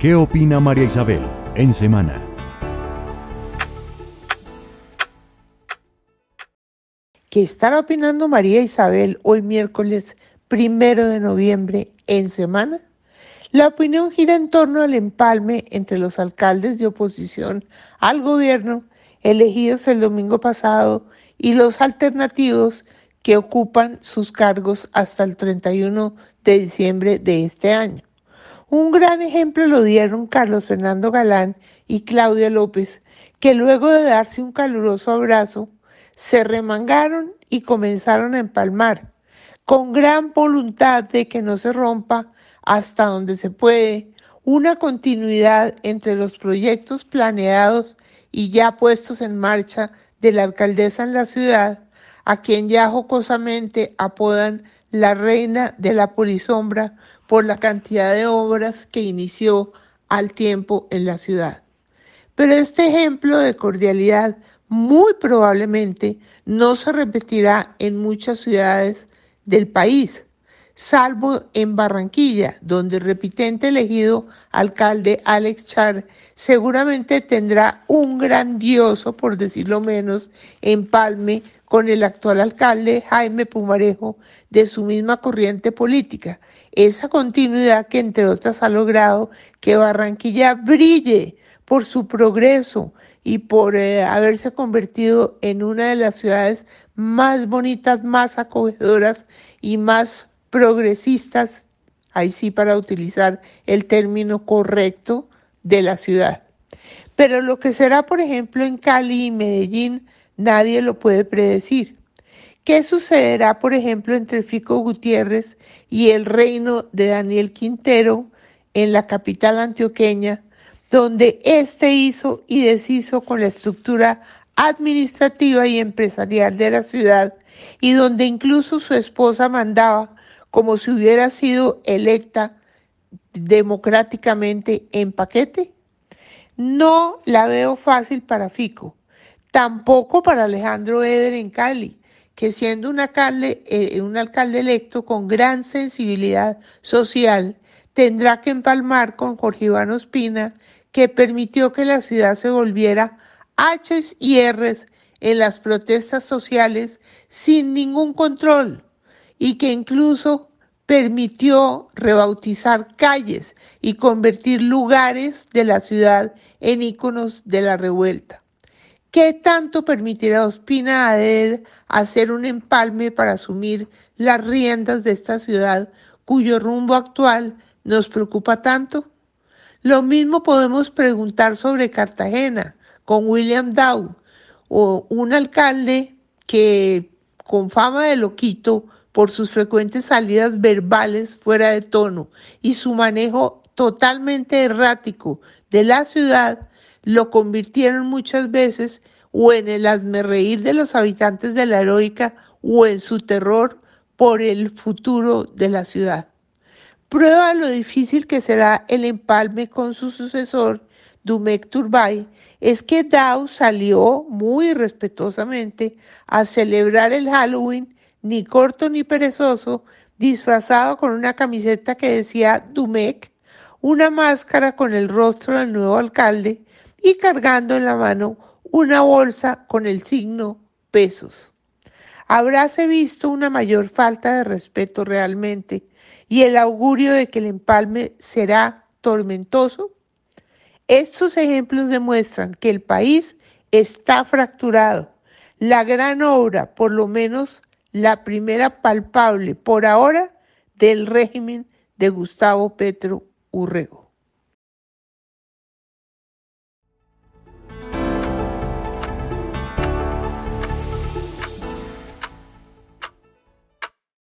¿Qué opina María Isabel en semana? ¿Qué estará opinando María Isabel hoy miércoles primero de noviembre en semana? La opinión gira en torno al empalme entre los alcaldes de oposición al gobierno elegidos el domingo pasado y los alternativos que ocupan sus cargos hasta el 31 de diciembre de este año. Un gran ejemplo lo dieron Carlos Fernando Galán y Claudia López, que luego de darse un caluroso abrazo, se remangaron y comenzaron a empalmar, con gran voluntad de que no se rompa hasta donde se puede una continuidad entre los proyectos planeados y ya puestos en marcha de la alcaldesa en la ciudad a quien ya jocosamente apodan la reina de la polisombra por la cantidad de obras que inició al tiempo en la ciudad. Pero este ejemplo de cordialidad muy probablemente no se repetirá en muchas ciudades del país, salvo en Barranquilla, donde el repitente elegido alcalde Alex Char seguramente tendrá un grandioso, por decirlo menos, empalme con el actual alcalde Jaime Pumarejo de su misma corriente política. Esa continuidad que entre otras ha logrado que Barranquilla brille por su progreso y por eh, haberse convertido en una de las ciudades más bonitas, más acogedoras y más progresistas, ahí sí para utilizar el término correcto, de la ciudad. Pero lo que será, por ejemplo, en Cali y Medellín, Nadie lo puede predecir. ¿Qué sucederá, por ejemplo, entre Fico Gutiérrez y el reino de Daniel Quintero en la capital antioqueña, donde éste hizo y deshizo con la estructura administrativa y empresarial de la ciudad y donde incluso su esposa mandaba como si hubiera sido electa democráticamente en paquete? No la veo fácil para Fico Tampoco para Alejandro Eder en Cali, que siendo eh, un alcalde, electo con gran sensibilidad social, tendrá que empalmar con Jorge Iván Ospina, que permitió que la ciudad se volviera H y R en las protestas sociales sin ningún control y que incluso permitió rebautizar calles y convertir lugares de la ciudad en íconos de la revuelta. ¿Qué tanto permitirá Ospina a hacer un empalme para asumir las riendas de esta ciudad cuyo rumbo actual nos preocupa tanto? Lo mismo podemos preguntar sobre Cartagena con William Dow, o un alcalde que con fama de loquito por sus frecuentes salidas verbales fuera de tono y su manejo totalmente errático de la ciudad lo convirtieron muchas veces o en el reír de los habitantes de la heroica o en su terror por el futuro de la ciudad. Prueba lo difícil que será el empalme con su sucesor, Dumek Turbay, es que Dow salió muy respetuosamente a celebrar el Halloween, ni corto ni perezoso, disfrazado con una camiseta que decía Dumek, una máscara con el rostro del nuevo alcalde, y cargando en la mano una bolsa con el signo pesos. Habráse visto una mayor falta de respeto realmente y el augurio de que el empalme será tormentoso. Estos ejemplos demuestran que el país está fracturado. La gran obra, por lo menos la primera palpable por ahora, del régimen de Gustavo Petro Urrego.